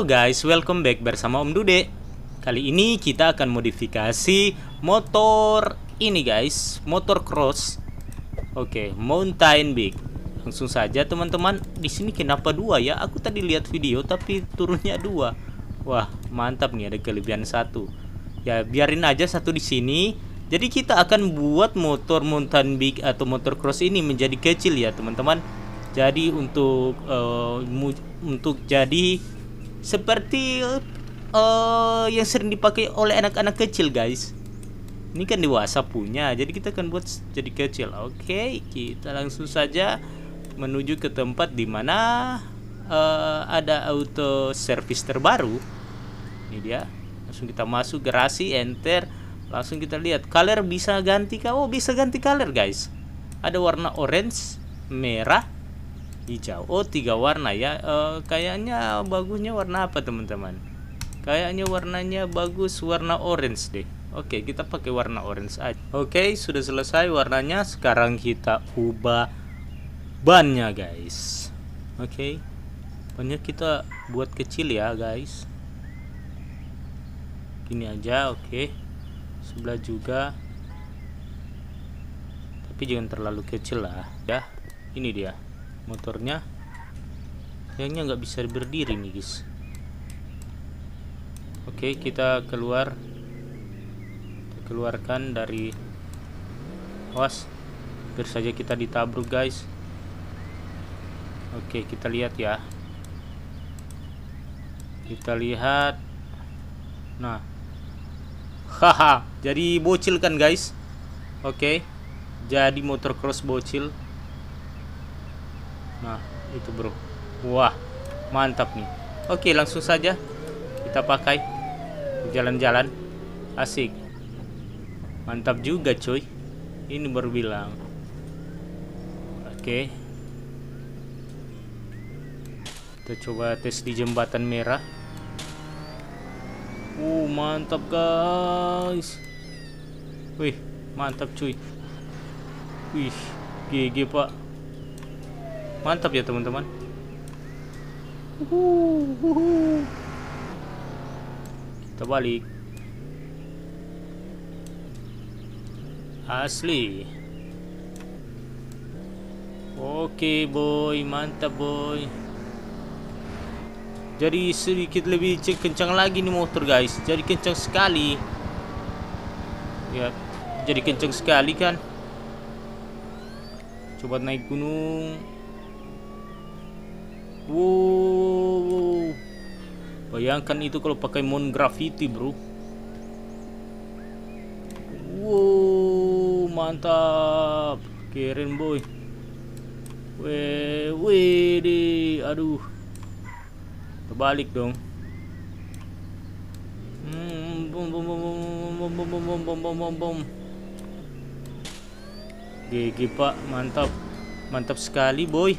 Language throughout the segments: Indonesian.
Halo guys, welcome back bersama Om Dude Kali ini kita akan modifikasi motor ini guys Motor cross Oke, okay, mountain bike Langsung saja teman-teman di sini kenapa dua ya? Aku tadi lihat video tapi turunnya dua Wah, mantap nih ada kelebihan satu Ya, biarin aja satu di sini Jadi kita akan buat motor mountain bike atau motor cross ini menjadi kecil ya teman-teman jadi untuk uh, untuk jadi seperti uh, yang sering dipakai oleh anak-anak kecil, guys. Ini kan dewasa punya, jadi kita akan buat jadi kecil. Oke, okay, kita langsung saja menuju ke tempat di mana uh, ada auto service terbaru. Ini dia. Langsung kita masuk garasi, enter. Langsung kita lihat color bisa ganti kau Oh, bisa ganti color, guys. Ada warna orange, merah, hijau oh tiga warna ya e, kayaknya bagusnya warna apa teman-teman kayaknya warnanya bagus warna orange deh Oke kita pakai warna orange aja Oke sudah selesai warnanya sekarang kita ubah bannya guys Oke bannya kita buat kecil ya guys gini aja oke sebelah juga tapi jangan terlalu kecil lah ya ini dia motornya kayaknya nggak bisa berdiri nih guys oke kita keluar kita keluarkan dari was, hampir saja kita ditabruk guys oke kita lihat ya kita lihat nah haha jadi bocil kan guys oke jadi motor cross bocil nah itu bro wah mantap nih oke langsung saja kita pakai jalan-jalan asik mantap juga cuy ini baru bilang oke kita coba tes di jembatan merah uh mantap guys wih mantap cuy wih GG pak mantap ya teman-teman kita balik asli oke boy mantap boy jadi sedikit lebih kencang lagi nih motor guys jadi kencang sekali ya jadi kencang sekali kan coba naik gunung Wow. Bayangkan itu kalau pakai moon graffiti, bro. Wow, mantap. Keren boy. Wih Wih Aduh. Terbalik dong. Bom bom bom bom bom bom bom bom bom bom bom. GG Pak, mantap. Mantap sekali, boy.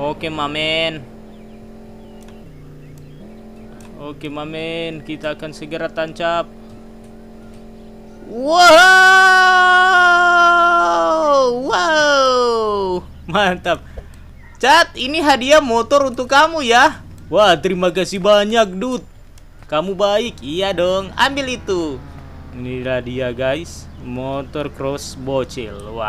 Oke Mamen Oke Mamen Kita akan segera tancap Wow Wow Mantap Cat ini hadiah motor untuk kamu ya Wah terima kasih banyak dude Kamu baik Iya dong ambil itu Ini dia guys Motor cross bocil Wah